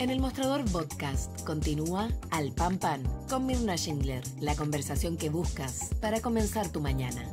En el mostrador podcast continúa Al Pan Pan con Mirna Schindler, la conversación que buscas para comenzar tu mañana.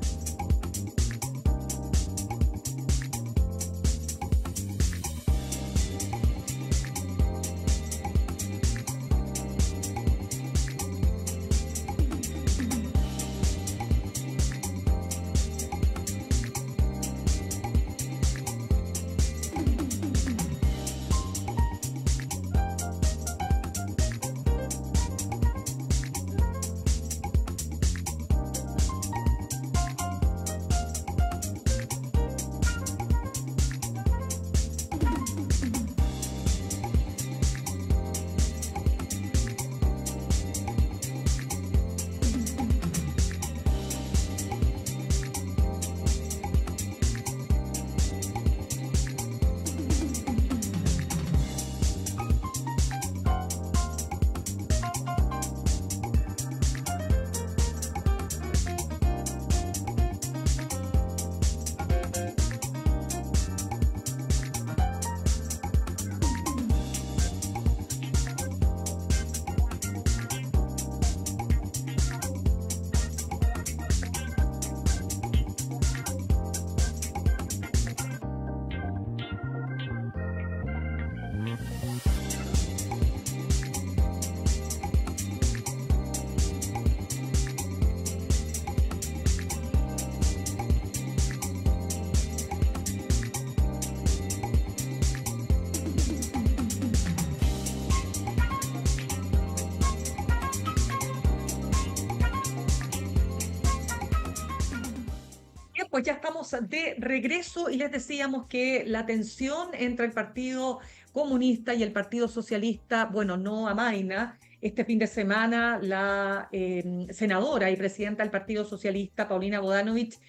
pues ya estamos de regreso y les decíamos que la tensión entre el Partido Comunista y el Partido Socialista, bueno, no amaina. Este fin de semana, la em, senadora y presidenta del Partido Socialista, Paulina Bodanovich,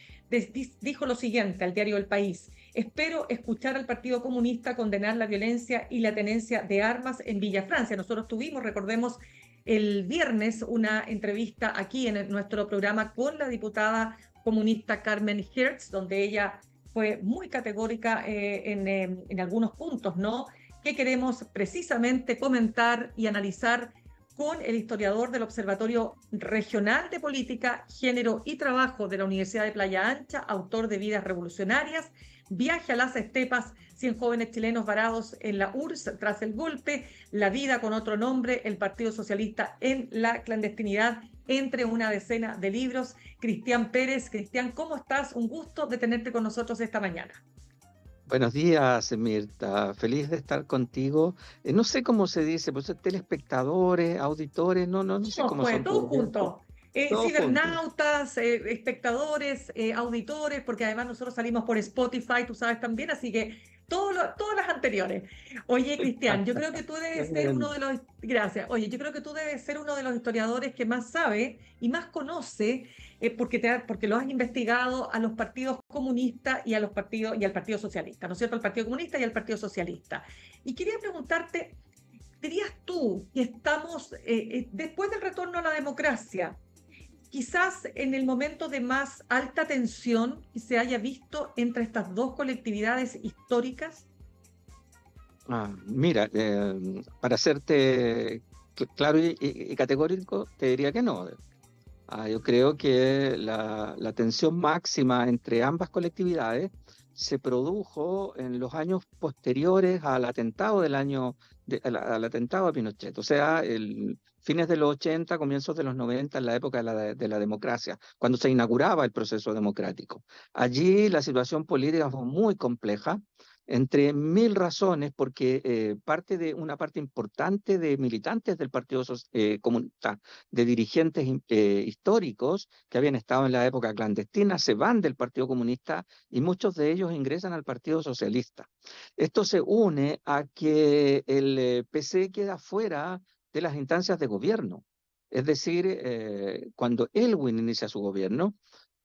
dijo lo siguiente al diario El País. Espero escuchar al Partido Comunista condenar la violencia y la tenencia de armas en Villa Francia. Nosotros tuvimos, recordemos, el viernes una entrevista aquí en nuestro programa con la diputada comunista Carmen Hertz, donde ella fue muy categórica eh, en, eh, en, algunos puntos, ¿no? Que queremos precisamente comentar y analizar con el historiador del Observatorio Regional de Política, Género y Trabajo de la Universidad de Playa Ancha, autor de Vidas Revolucionarias, Viaje a las estepas, 100 jóvenes chilenos varados en la URSS tras el golpe, la vida con otro nombre, el Partido Socialista en la clandestinidad, entre una decena de libros. Cristian Pérez, Cristian, ¿cómo estás? Un gusto de tenerte con nosotros esta mañana. Buenos días, Mirta. Feliz de estar contigo. Eh, no sé cómo se dice, pues telespectadores, auditores, no, no, no sé cómo se Todo juntos. Eh, cibernautas, eh, espectadores, eh, auditores, porque además nosotros salimos por Spotify, tú sabes también, así que todo lo, todas las anteriores. Oye, Cristian, yo creo que tú debes ser uno de los gracias. Oye, yo creo que tú debes ser uno de los historiadores que más sabe y más conoce, eh, porque te porque lo has investigado a los partidos comunistas y a los partidos y al Partido Socialista, ¿no es cierto? Al Partido Comunista y al Partido Socialista. Y quería preguntarte, dirías tú que estamos después del retorno a la democracia, quizás en el momento de más alta tensión se haya visto entre estas dos colectividades históricas? Ah, mira, eh, para hacerte claro y, categórico, te diría que no. Ah, yo creo que la, tensión máxima entre ambas colectividades se produjo en los años posteriores al atentado del año de, al, atentado a Pinochet. O sea, el, fines de los 80, comienzos de los 90, en la época de la, democracia, cuando se inauguraba el proceso democrático. Allí la situación política fue muy compleja, entre mil razones, porque eh, parte de una parte importante de militantes del Partido eh, Comunista, de dirigentes eh, históricos que habían estado en la época clandestina, se van del Partido Comunista y muchos de ellos ingresan al Partido Socialista. Esto se une a que el PC queda fuera de las instancias de gobierno. Es decir, eh, cuando Elwin inicia su gobierno,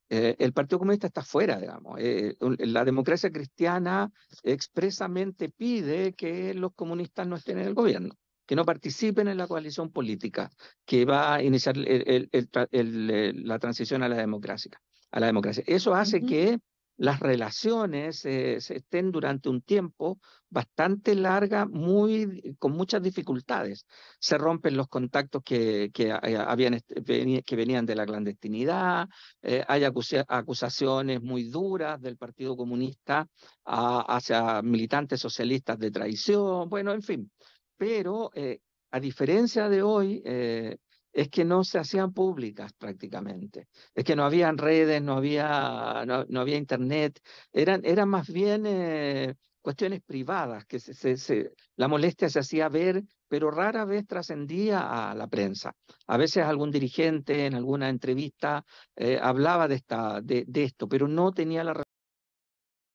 eh, el Partido Comunista está fuera, digamos. Eh, la democracia cristiana expresamente pide que los comunistas no estén en el gobierno, que no participen en la coalición política que va a iniciar la transición a la democracia. A la democracia. Eso hace que las relaciones eh, se estén durante un tiempo bastante larga, muy, con muchas dificultades. Se rompen los contactos que, eh, habían, que venían de la clandestinidad, eh, hay acusaciones muy duras del Partido Comunista hacia militantes socialistas de traición, bueno, en fin. Pero a diferencia de hoy, es que no se hacían públicas prácticamente. Es que no habían redes, no había, no, había internet. Eran, eran más bien eh, cuestiones privadas, que se, la molestia se hacía ver, pero rara vez trascendía a la prensa. A veces algún dirigente en alguna entrevista eh, hablaba de, esta, de, esto, pero no tenía la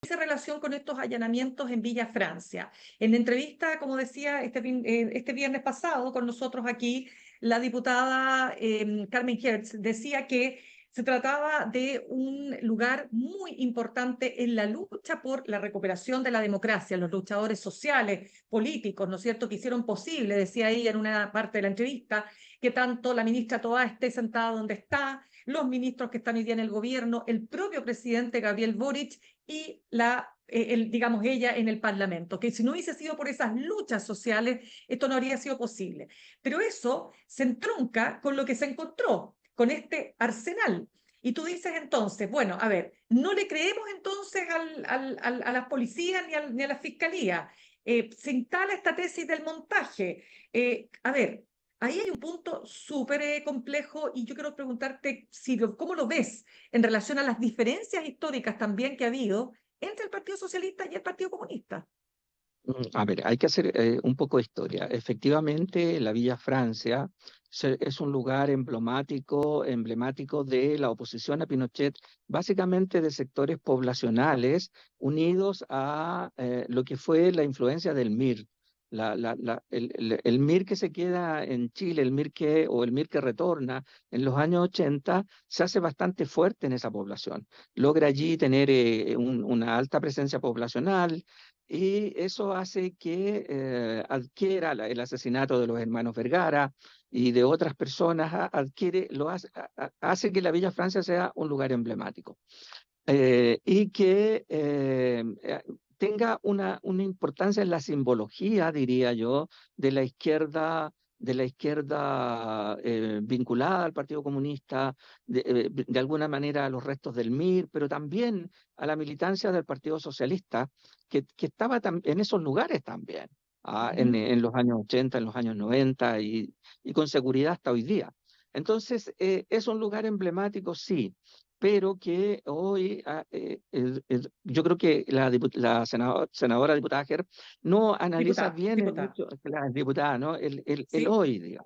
relación con estos allanamientos en Villa Francia. En entrevista, como decía este, eh, este viernes pasado con nosotros aquí, la diputada em, Carmen Hertz decía que se trataba de un lugar muy importante en la lucha por la recuperación de la democracia, los luchadores sociales, políticos, ¿no es cierto?, que hicieron posible, decía ella en una parte de la entrevista, que tanto la ministra Toá esté sentada donde está, los ministros que están hoy día en el gobierno, el propio presidente Gabriel Boric y la eh, el, digamos, ella en el Parlamento, que si no hubiese sido por esas luchas sociales, esto no habría sido posible. Pero eso se entronca con lo que se encontró, con este arsenal. Y tú dices entonces, bueno, a ver, no le creemos entonces a las policías ni, a la fiscalía. Eh, se instala esta tesis del montaje. Eh, a ver, Ahí hay un punto súper eh, complejo y yo quiero preguntarte si, cómo lo ves en relación a las diferencias históricas también que ha habido entre el Partido Socialista y el Partido Comunista. Mm, a ver, hay que hacer eh, un poco de historia. Efectivamente, la Villa Francia es un lugar emblemático, emblemático de la oposición a Pinochet, básicamente de sectores poblacionales unidos a eh, lo que fue la influencia del MIR, la, el, MIR que se queda en Chile, el MIR que, o el MIR que retorna en los años 80, se hace bastante fuerte en esa población. Logra allí tener eh, una alta presencia poblacional y eso hace que eh, adquiera el asesinato de los hermanos Vergara y de otras personas, adquiere, lo hace, hace que la Villa Francia sea un lugar emblemático. Eh, y que tenga una, una importancia en la simbología, diría yo, de la izquierda de la izquierda eh, vinculada al Partido Comunista, eh, de, de, alguna manera a los restos del MIR, pero también a la militancia del Partido Socialista, que, que estaba en esos lugares también, ah, en, los años 80, en los años 90 y, y con seguridad hasta hoy día. Entonces, eh, es un lugar emblemático, sí, pero que hoy ah, eh, yo creo que la, senadora, diputada no analiza bien la diputada, ¿no? el, el, el hoy,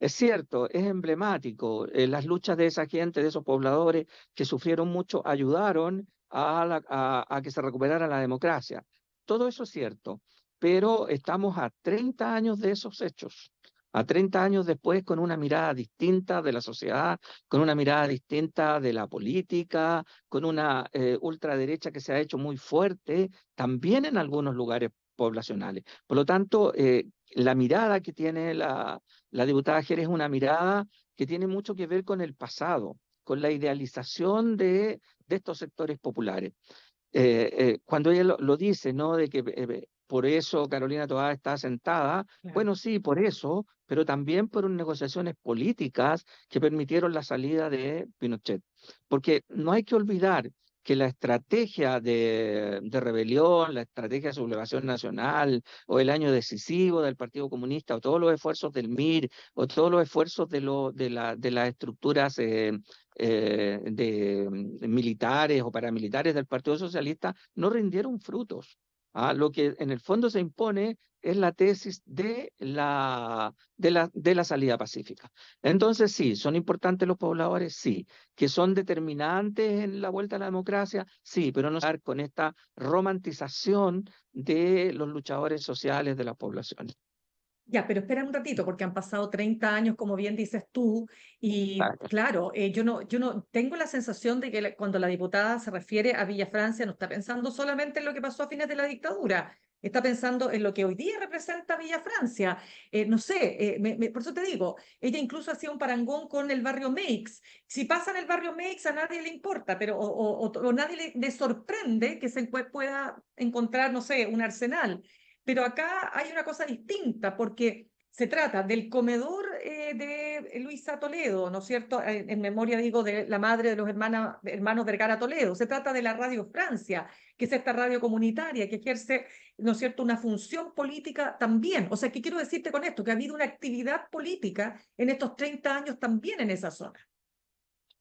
Es cierto, es emblemático. Eh, las luchas de esa gente, de esos pobladores que sufrieron mucho, ayudaron a, a, a que se recuperara la democracia. Todo eso es cierto, pero estamos a 30 años de esos hechos a 30 años después con una mirada distinta de la sociedad, con una mirada distinta de la política, con una eh, ultraderecha que se ha hecho muy fuerte, también en algunos lugares poblacionales. Por lo tanto, eh, la mirada que tiene la, la diputada Jerez es una mirada que tiene mucho que ver con el pasado, con la idealización de, de estos sectores populares. Eh, cuando ella lo, dice, ¿no? De que por eso Carolina Toá está sentada. Bueno, sí, por eso, pero también por negociaciones políticas que permitieron la salida de Pinochet. Porque no hay que olvidar que la estrategia de, rebelión, la estrategia de sublevación nacional, o el año decisivo del Partido Comunista, o todos los esfuerzos del MIR, o todos los esfuerzos de, las estructuras eh, eh, mm, militares o paramilitares del Partido Socialista, no rindieron frutos. ¿ah? lo que en el fondo se impone es la tesis de la, de, la, de la salida pacífica. Entonces, sí, son importantes los pobladores, sí, que son determinantes en la vuelta a la democracia, sí, pero no con esta romantización de los luchadores sociales de las poblaciones. Ya, pero espera un ratito, porque han pasado 30 años, como bien dices tú, y claro, eh, yo, no, yo no tengo la sensación de que cuando la diputada se refiere a Villa Francia no está pensando solamente en lo que pasó a fines de la dictadura, está pensando en lo que hoy día representa Villa Francia. Eh, no sé, eh, por eso te digo, ella incluso hacía un parangón con el barrio Meix. Si pasa en el barrio Meix a nadie le importa, pero o, o, nadie le, le sorprende que se pueda encontrar, no sé, un arsenal. Pero acá hay una cosa distinta porque se trata del comedor eh, de Luisa Toledo, ¿no es cierto? Eh, en, memoria, digo, de la madre de los hermana, hermanos Vergara Toledo. Se trata de la Radio Francia, que es esta radio comunitaria que ejerce, ¿no es cierto?, una función política también. O sea, ¿qué quiero decirte con esto? Que ha habido una actividad política en estos 30 años también en esa zona.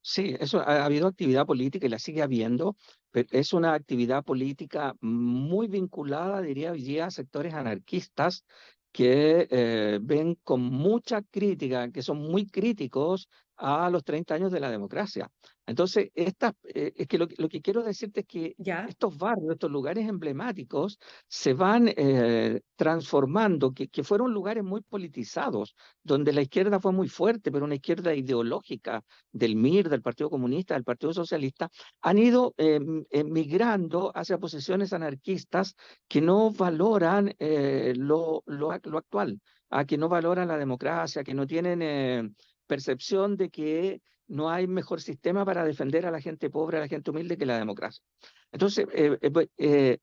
Sí, ha habido actividad política y la sigue habiendo, pero es una actividad política muy vinculada, diría hoy a sectores anarquistas que eh, ven con mucha crítica, que son muy críticos a los 30 años de la democracia. Entonces, esta, eh, es que lo, que quiero decirte es que estos barrios, estos lugares emblemáticos, se van eh, transformando, que, que, fueron lugares muy politizados, donde la izquierda fue muy fuerte, pero una izquierda ideológica del MIR, del Partido Comunista, del Partido Socialista, han ido em, emigrando migrando hacia posiciones anarquistas que no valoran eh, lo, lo, actual, a que no valoran la democracia, que no tienen percepción de que no hay mejor sistema para defender a la gente pobre, a la gente humilde que la democracia. Entonces, eh, eh, pues, eh,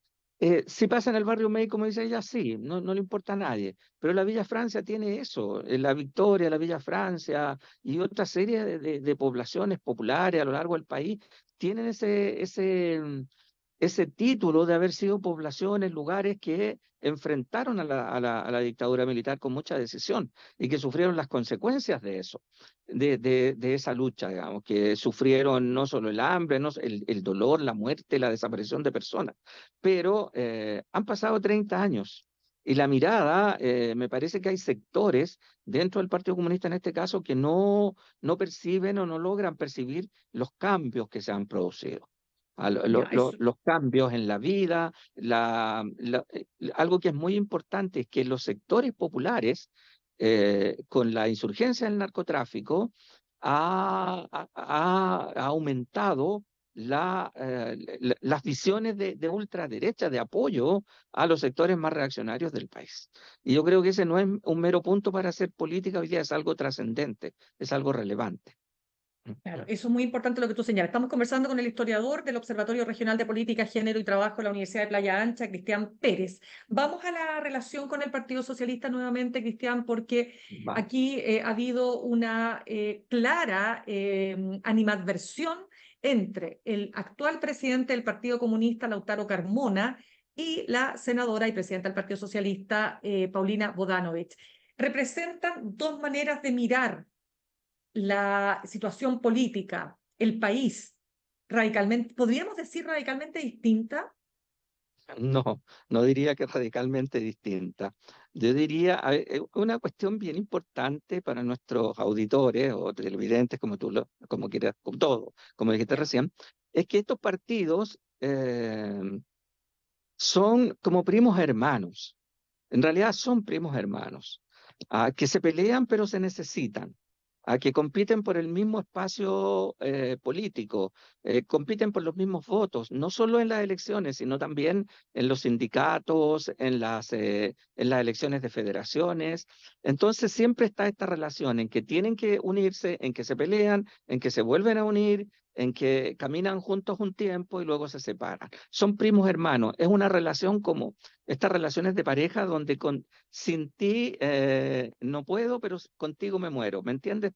si pasa en el barrio May, como dice ella, sí, no, no, le importa a nadie, pero la Villa Francia tiene eso, la Victoria, la Villa Francia y otra serie de, poblaciones populares a lo largo del país tienen ese, ese, mm, ese título de haber sido poblaciones, lugares que enfrentaron a la, dictadura militar con mucha decisión y que sufrieron las consecuencias de eso, de, esa lucha, digamos, que sufrieron no solo el hambre, no, el, dolor, la muerte, la desaparición de personas, pero eh, han pasado 30 años y la mirada, eh, me parece que hay sectores dentro del Partido Comunista en este caso que no, no perciben o no logran percibir los cambios que se han producido los cambios en la vida. Eh, algo que es muy importante es que los sectores populares, eh, con la insurgencia del narcotráfico, ha, aumentado eh, las visiones de, de, ultraderecha, de apoyo a los sectores más reaccionarios del país. Y yo creo que ese no es un mero punto para hacer política hoy día, es algo trascendente, es algo relevante. Claro, eso es muy importante lo que tú señalas. Estamos conversando con el historiador del Observatorio Regional de Política, Género y Trabajo de la Universidad de Playa Ancha, Cristian Pérez. Vamos a la relación con el Partido Socialista nuevamente, Cristian, porque aquí eh, ha habido una eh, clara eh, animadversión entre el actual presidente del Partido Comunista, Lautaro Carmona, y la senadora y presidenta del Partido Socialista, Paulina Bodanovich. Representan dos maneras de mirar la situación política, el país, radicalmente, podríamos decir radicalmente distinta? No, no diría que radicalmente distinta. Yo diría eh, una cuestión bien importante para nuestros auditores o televidentes, como tú lo, como quieras, con todo, como dijiste recién, es que estos partidos eh, son como primos hermanos. En realidad son primos hermanos, ah, que se pelean pero se necesitan a que compiten por el mismo espacio eh, político, eh, compiten por los mismos votos, no solo en las elecciones, sino también en los sindicatos, en las, eh, en las elecciones de federaciones. Entonces siempre está esta relación en que tienen que unirse, en que se pelean, en que se vuelven a unir, en que caminan juntos un tiempo y luego se separan. Son primos hermanos. Es una relación como estas relaciones de pareja donde con, sin ti eh, no puedo, pero contigo me muero. ¿Me entiendes?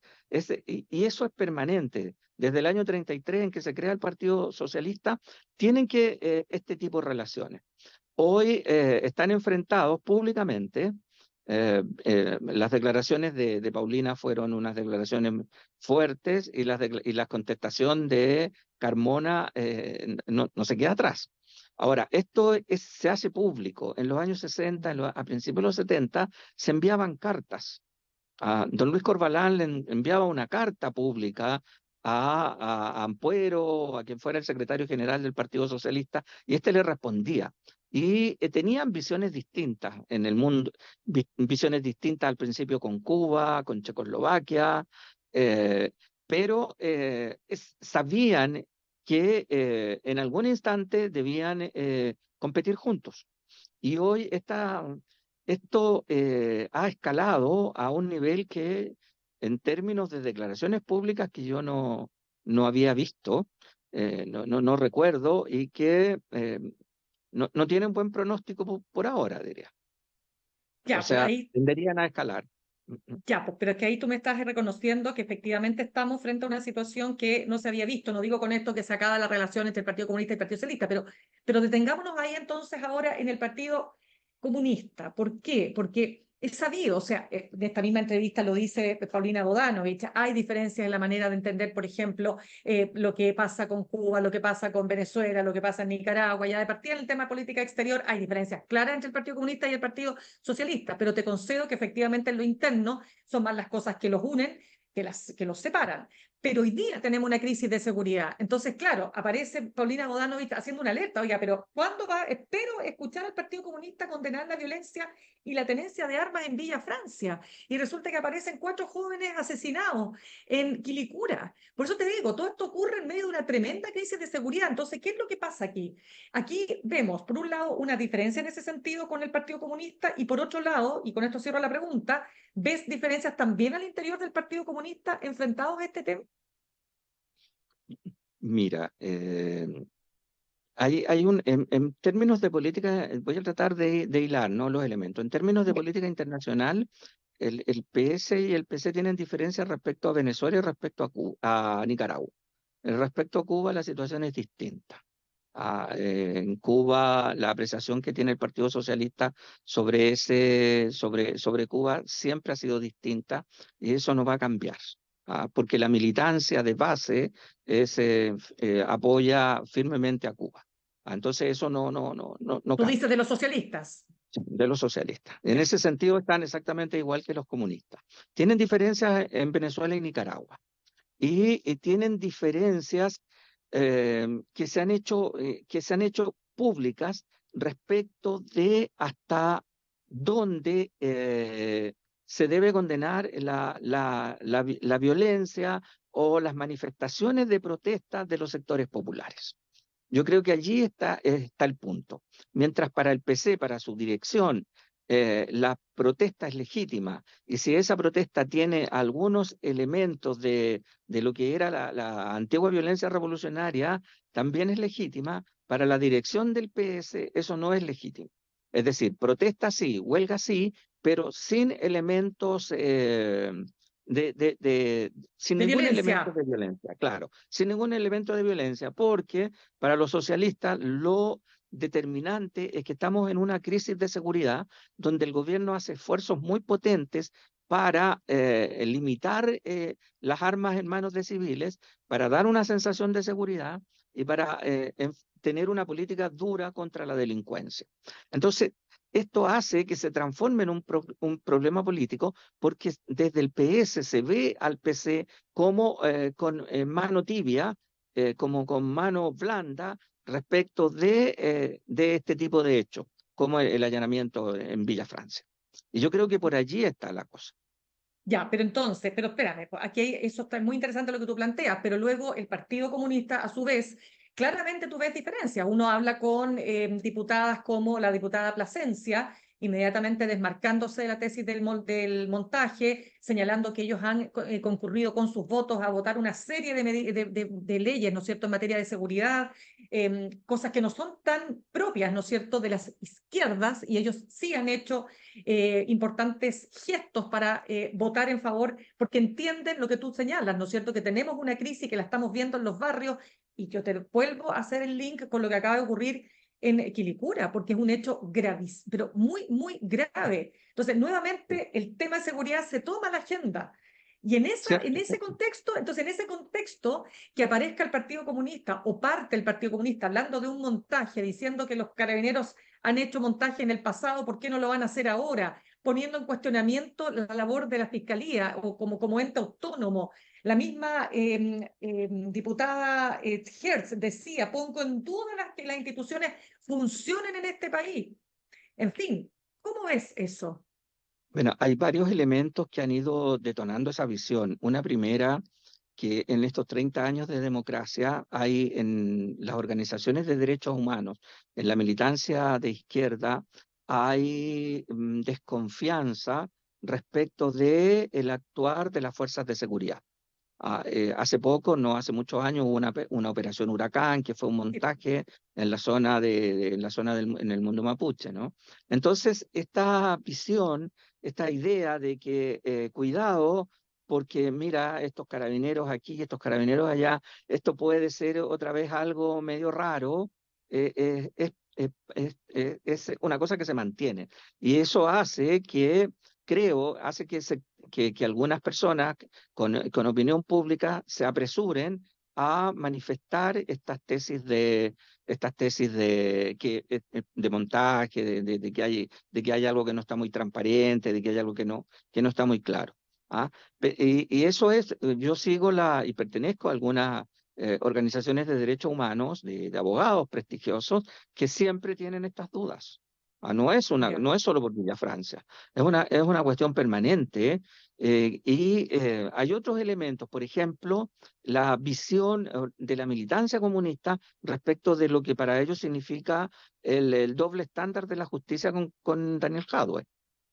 y, eso es permanente. Desde el año 33 en que se crea el Partido Socialista, tienen que eh, este tipo de relaciones. Hoy eh, están enfrentados públicamente eh, eh, las declaraciones de, Paulina fueron unas declaraciones fuertes y, las la contestación de Carmona eh, no, se queda atrás. Ahora, esto se hace público. En los años 60, a principios de los 70, se enviaban cartas. don Luis Corbalán le enviaba una carta pública a, a, Ampuero, a quien fuera el secretario general del Partido Socialista, y este le respondía y eh, tenían visiones distintas en el mundo, visiones distintas al principio con Cuba, con Checoslovaquia, eh, pero eh, sabían que en algún instante debían competir juntos. Y hoy esta, esto ha escalado a un nivel que en términos de declaraciones públicas que yo no, no había visto, no, no, no recuerdo, y que no, no tienen buen pronóstico por, ahora, diría. Ya, o pues sea, tenderían a escalar. Ya, pues, pero es que ahí tú me estás reconociendo que efectivamente estamos frente a una situación que no se había visto. No digo con esto que se acaba la relación entre el Partido Comunista y el Partido Socialista, pero, pero detengámonos ahí entonces ahora en el Partido Comunista. ¿Por qué? Porque es sabido, o sea, eh, en esta misma entrevista lo dice Paulina Bodanovich, hay diferencias en la manera de entender, por ejemplo, eh, lo que pasa con Cuba, lo que pasa con Venezuela, lo que pasa en Nicaragua, ya de partir del el tema política exterior hay diferencias claras entre el Partido Comunista y el Partido Socialista, pero te concedo que efectivamente en lo interno son más las cosas que los unen que, las, que los separan pero hoy día tenemos una crisis de seguridad. Entonces, claro, aparece Paulina Bodanovich haciendo una alerta, oiga, pero ¿cuándo va? Espero escuchar al Partido Comunista condenar la violencia y la tenencia de armas en Villa Francia. Y resulta que aparecen cuatro jóvenes asesinados en Quilicura. Por eso te digo, todo esto ocurre en medio de una tremenda crisis de seguridad. Entonces, ¿qué es lo que pasa aquí? Aquí vemos, por un lado, una diferencia en ese sentido con el Partido Comunista y por otro lado, y con esto cierro la pregunta, ¿ves diferencias también al interior del Partido Comunista enfrentados a este tema? Mira, eh, hay, un, en, términos de política, eh, voy a tratar de, hilar ¿no? los elementos. En términos de política internacional, el, PS y el PC tienen diferencias respecto a Venezuela y respecto a, a Nicaragua. Eh, respecto a Cuba, la situación es distinta. Ah, en Cuba, la apreciación que tiene el Partido Socialista sobre, ese, sobre, sobre Cuba siempre ha sido distinta y eso no va a cambiar. Ah, porque la militancia de base eh, eh, apoya firmemente a Cuba. Ah, entonces eso no, no, no, no. no Tú dices de los socialistas. De los socialistas. En ese sentido están exactamente igual que los comunistas. Tienen diferencias en Venezuela y Nicaragua. Y, tienen diferencias eh, que, se han hecho, que se han hecho públicas respecto de hasta dónde se debe condenar la, la, violencia o las manifestaciones de protesta de los sectores populares. Yo creo que allí está, está el punto. Mientras para el PC, para su dirección, eh, la protesta es legítima y si esa protesta tiene algunos elementos de, lo que era la, la, antigua violencia revolucionaria, también es legítima. Para la dirección del PS eso no es legítimo. Es decir, protesta sí, huelga sí, pero sin elementos eh, de, de, sin ningún violencia. elemento de violencia, claro, sin ningún elemento de violencia, porque para los socialistas lo determinante es que estamos en una crisis de seguridad donde el gobierno hace esfuerzos muy potentes para eh, limitar eh, las armas en manos de civiles, para dar una sensación de seguridad y para tener una política dura contra la delincuencia. Entonces, esto hace que se transforme en un, problema político porque desde el PS se ve al PC como eh, con eh, mano tibia, eh, como con mano blanda respecto de, de este tipo de hechos, como el, el, allanamiento en Villa Francia. Y yo creo que por allí está la cosa. Ya, pero entonces, pero espérame, pues, aquí eso está muy interesante lo que tú planteas, pero luego el Partido Comunista a su vez claramente tú ves diferencias. Uno habla con em, diputadas como la diputada Plasencia, inmediatamente desmarcándose de la tesis del, montaje, señalando que ellos han eh, concurrido con sus votos a votar una serie de, leyes, ¿no es cierto?, en materia de seguridad, em, cosas que no son tan propias, ¿no es cierto?, de las izquierdas, y ellos sí han hecho eh, importantes gestos para eh, votar en favor, porque entienden lo que tú señalas, ¿no es cierto?, que tenemos una crisis que la estamos viendo en los barrios, y yo te vuelvo a hacer el link con lo que acaba de ocurrir en Quilicura, porque es un hecho gravísimo, pero muy, muy grave. Entonces, nuevamente, el tema de seguridad se toma la agenda. Y en, en ese contexto, entonces en ese contexto que aparezca el Partido Comunista o parte del Partido Comunista hablando de un montaje, diciendo que los carabineros han hecho montaje en el pasado, ¿por qué no lo van a hacer ahora? Poniendo en cuestionamiento la labor de la Fiscalía o como, como ente autónomo, la misma em, em, diputada eh, Hertz decía, pongo en duda las, que las instituciones funcionen en este país. En fin, ¿cómo es eso? Bueno, hay varios elementos que han ido detonando esa visión. Una primera, que en estos 30 años de democracia hay en las organizaciones de derechos humanos, en la militancia de izquierda, hay mm, desconfianza respecto de el actuar de las fuerzas de seguridad. Ah, eh, hace poco, no hace muchos años, hubo una, operación huracán que fue un montaje en la zona, de, la zona del en el mundo mapuche, ¿no? Entonces, esta visión, esta idea de que eh, cuidado, porque mira, estos carabineros aquí, estos carabineros allá, esto puede ser otra vez algo medio raro, eh, es, es una cosa que se mantiene. Y eso hace que creo, hace que se que, algunas personas con, opinión pública se apresuren a manifestar estas tesis de estas tesis de eh, eh, de montaje de, de, que hay de que hay algo que no está muy transparente de que hay algo que no que no está muy claro ¿ah? y, y, eso es eh, yo sigo la y pertenezco a algunas organizaciones de derechos humanos de abogados prestigiosos que siempre tienen estas dudas Ah, no, es una, no es solo por Villa Francia, es una, es una cuestión permanente. Eh, y eh, hay otros elementos, por ejemplo, la visión eh, de la militancia comunista respecto de lo que para ellos significa el, doble estándar de la justicia con, con Daniel Jadwe.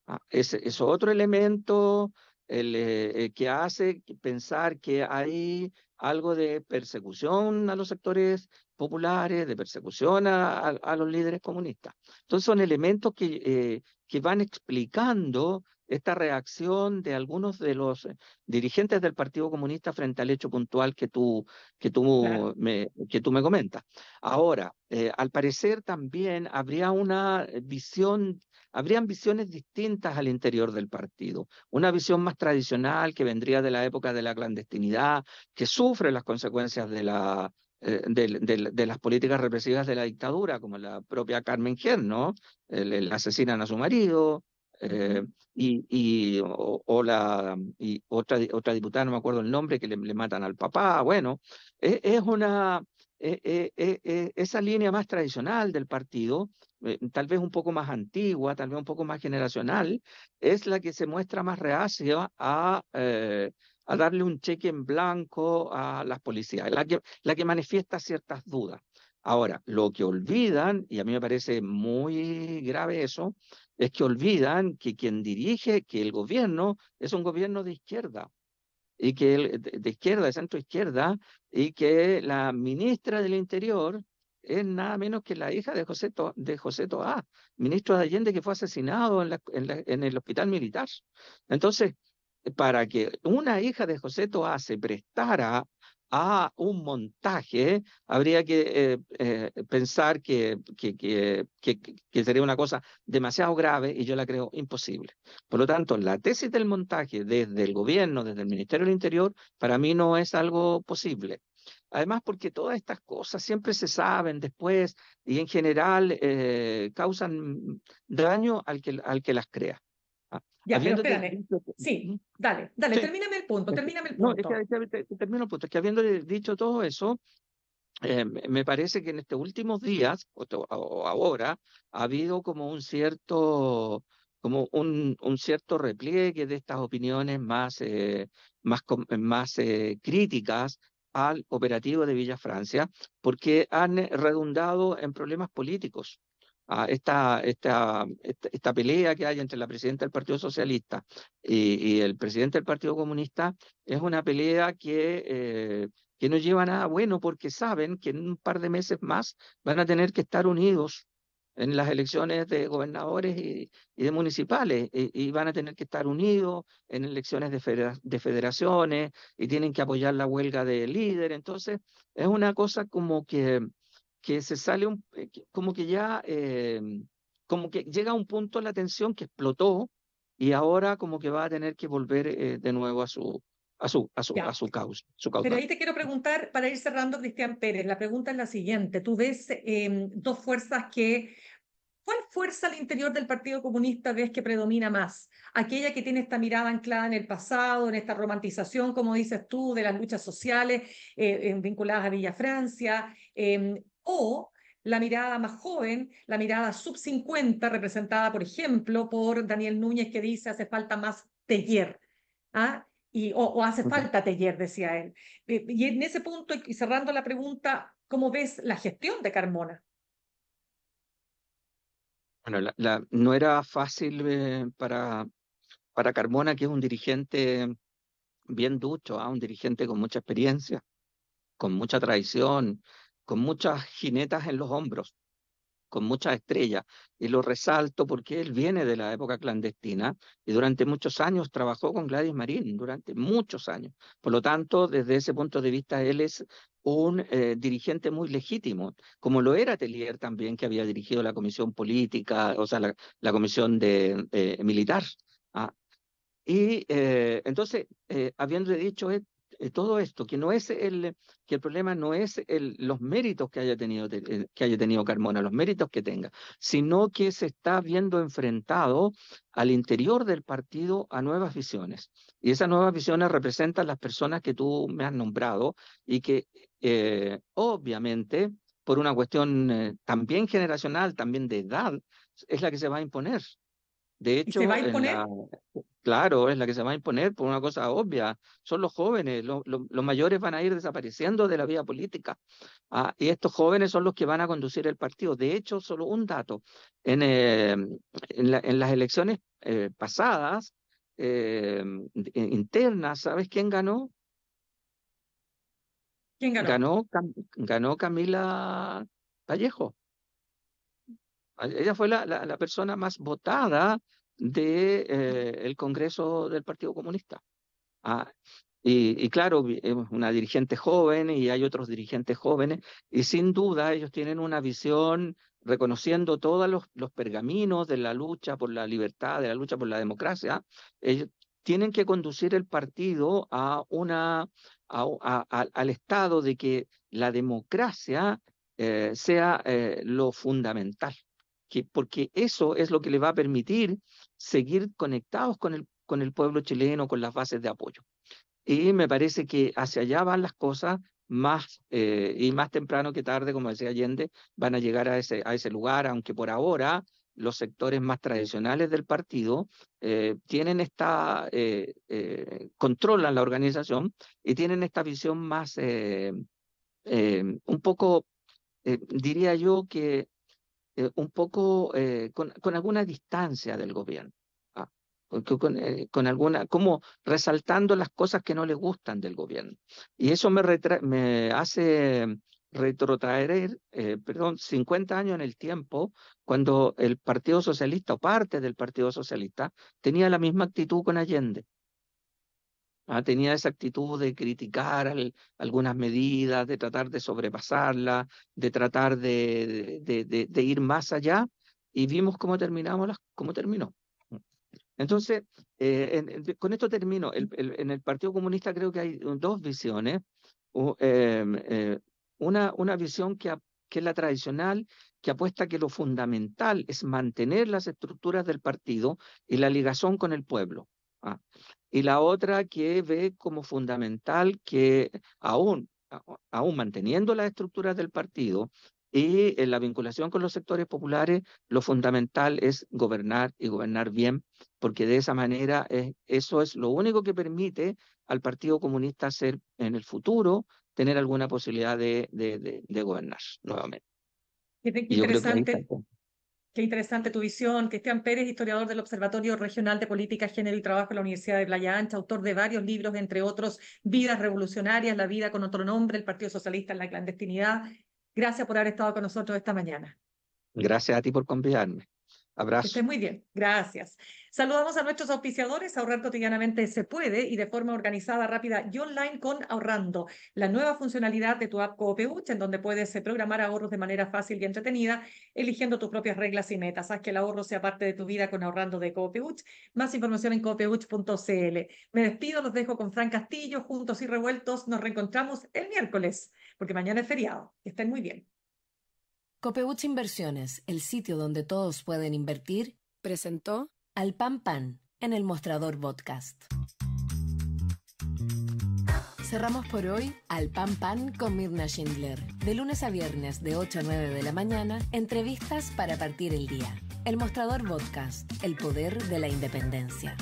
¿ah? es, otro elemento que hace pensar que hay algo de persecución a los sectores populares, de persecución a, los líderes comunistas. Entonces son elementos que, eh, que van explicando esta reacción de algunos de los eh, dirigentes del Partido Comunista frente al hecho puntual que tú, que tú, me, que tú me comentas. Ahora, eh, al parecer también habría una visión habrían visiones distintas al interior del partido. Una visión más tradicional que vendría de la época de la clandestinidad, que sufre las consecuencias de, eh, las políticas represivas de la dictadura, como la propia Carmen Gern, ¿no? Le asesinan a su marido, eh, y, o, y otra, diputada, no me acuerdo el nombre, que le, matan al papá. Bueno, e, es, una, e, e, esa línea más tradicional del partido eh, tal vez un poco más antigua, tal vez un poco más generacional, es la que se muestra más reacia a, eh, a darle un cheque en blanco a las policías, la que, la que manifiesta ciertas dudas. Ahora, lo que olvidan, y a mí me parece muy grave eso, es que olvidan que quien dirige, que el gobierno es un gobierno de izquierda, y que de izquierda, de centro izquierda, y que la ministra del Interior es nada menos que la hija de José, de José Toá, ministro de Allende que fue asesinado en, el hospital militar. Entonces, para que una hija de José Toá se prestara a un montaje, habría que eh, eh, pensar que, que, sería una cosa demasiado grave y yo la creo imposible. Por lo tanto, la tesis del montaje desde el gobierno, desde el Ministerio del Interior, para mí no es algo posible. Además, porque todas estas cosas siempre se saben después y en general eh, causan daño al que, al que las crea. ¿ah? ya, pero espérame. Sí, dale, dale, termíname el punto, termíname el punto. No, es que, habiendo dicho todo eso, eh, me parece que en estos últimos días, o, ahora, ha habido como un cierto como un, un cierto repliegue de estas opiniones más, eh, más, más críticas al operativo de Villa Francia porque han eh, redundado en problemas políticos. Ah, esta, esta, esta, pelea que hay entre la presidenta del Partido Socialista y, el presidente del Partido Comunista es una pelea que, eh, que no lleva nada bueno porque saben que en un par de meses más van a tener que estar unidos en las elecciones de gobernadores y, de municipales y, van a tener que estar unidos en elecciones de, de, federaciones y tienen que apoyar la huelga de líder. Entonces, es una cosa como que, que se sale, un, eh, como que ya, eh, como que llega a un punto la tensión que explotó y ahora como que va a tener que volver eh, de nuevo a su, a su, a su, su causa. Pero ahí te quiero preguntar, para ir cerrando, Cristian Pérez, la pregunta es la siguiente. Tú ves eh, dos fuerzas que... ¿Cuál fuerza al interior del Partido Comunista ves que predomina más? ¿Aquella que tiene esta mirada anclada en el pasado, en esta romantización, como dices tú, de las luchas sociales eh, em, vinculadas a Villa Francia? Eh, em, ¿O la mirada más joven, la mirada sub-50, representada, por ejemplo, por Daniel Núñez, que dice hace falta más taller. ¿ah? y, o, hace falta taller decía él. Eh, y en ese punto, y cerrando la pregunta, ¿cómo ves la gestión de Carmona? Bueno, no era fácil eh, para, para Carmona, que es un dirigente bien ducho, ah, un dirigente con mucha experiencia, con mucha tradición, con muchas jinetas en los hombros con muchas estrellas. Y lo resalto porque él viene de la época clandestina y durante muchos años trabajó con Gladys Marín, durante muchos años. Por lo tanto, desde ese punto de vista, él es un eh, dirigente muy legítimo, como lo era Telier también, que había dirigido la comisión política, o sea, la, comisión de, eh, militar. ¿ah? Y eh, entonces, habiendo dicho esto, eh, todo esto, que no es el, que el problema no es el, los méritos que haya, tenido, eh, que haya tenido Carmona, los méritos que tenga, sino que se está viendo enfrentado al interior del partido a nuevas visiones. Y esas nuevas visiones representan las personas que tú me has nombrado y que eh, obviamente por una cuestión también generacional, también de edad, es la que se va a imponer. De hecho, claro, es la que se va a imponer por una cosa obvia. Son los jóvenes, los mayores van a ir desapareciendo de la vida política. Ah, y estos jóvenes son los que van a conducir el partido. De hecho, solo un dato. En, eh, en, las elecciones eh, pasadas, eh, internas, ¿sabes quién ganó? ¿Quién ganó? Ganó, Camila Vallejo. Ah, ella fue la, la, la persona más votada del de, eh, Congreso del Partido Comunista. Ah, y, y, claro, eh, una dirigente joven y hay otros dirigentes jóvenes, y sin duda ellos tienen una visión reconociendo todos los, pergaminos de la lucha por la libertad, de la lucha por la democracia, ellos tienen que conducir el partido a una, a, al estado de que la democracia eh, sea eh, lo fundamental, porque eso es lo que le va a permitir seguir conectados con el, con el pueblo chileno, con las bases de apoyo. Y me parece que hacia allá van las cosas, más eh, y más temprano que tarde, como decía Allende, van a llegar a ese, a ese lugar, aunque por ahora los sectores más tradicionales del partido eh, tienen esta, eh, controlan la organización y tienen esta visión más, un poco, diría yo, que eh, un poco eh, con, alguna distancia del gobierno, ¿ah? con, eh, con, alguna, como resaltando las cosas que no le gustan del gobierno. Y eso me, hace retrotraer, perdón, 50 años en el tiempo, cuando el Partido Socialista o parte del Partido Socialista tenía la misma actitud con Allende. Ah, tenía esa actitud de criticar algunas medidas, de tratar de sobrepasarlas, de tratar de, ir más allá, y vimos cómo, terminamos cómo terminó. Entonces, eh, con esto termino. en el Partido Comunista creo que hay dos visiones. Em, eh, una, una visión que, que es la tradicional, que apuesta que lo fundamental es mantener las estructuras del partido y la ligación con el pueblo. ¿ah? y la otra que ve como fundamental que aún, aún manteniendo las estructuras del partido y la vinculación con los sectores populares, lo fundamental es gobernar y gobernar bien, porque de esa manera es, eso es lo único que permite al Partido Comunista ser en el futuro, tener alguna posibilidad de, de, de, de gobernar nuevamente. Qué interesante. Qué interesante tu visión. Cristian Pérez, historiador del Observatorio Regional de Política, Género y Trabajo de la Universidad de Playa Ancha, autor de varios libros, entre otros Vidas Revolucionarias, La Vida con otro nombre, El Partido Socialista en la Clandestinidad. Gracias por haber estado con nosotros esta mañana. Gracias a ti por convidarme. Abrazo. Que muy bien. Gracias. Saludamos a nuestros auspiciadores. Ahorrar cotidianamente se puede y de forma organizada, rápida y online con Ahorrando, la nueva funcionalidad de tu app Coopeuch, en donde puedes eh, programar ahorros de manera fácil y entretenida, eligiendo tus propias reglas y metas. Haz que el ahorro sea parte de tu vida con Ahorrando de Coopeuch. Más información en coopeuch.cl. Me despido, los dejo con Fran Castillo. Juntos y revueltos, nos reencontramos el miércoles, porque mañana es feriado. estén muy bien. Copebucha Inversiones, el sitio donde todos pueden invertir, presentó al Pan Pan en el Mostrador Podcast. Cerramos por hoy al Pan Pan con Mirna Schindler. De lunes a viernes de 8 a 9 de la mañana, entrevistas para partir el día. El Mostrador Podcast, el poder de la independencia.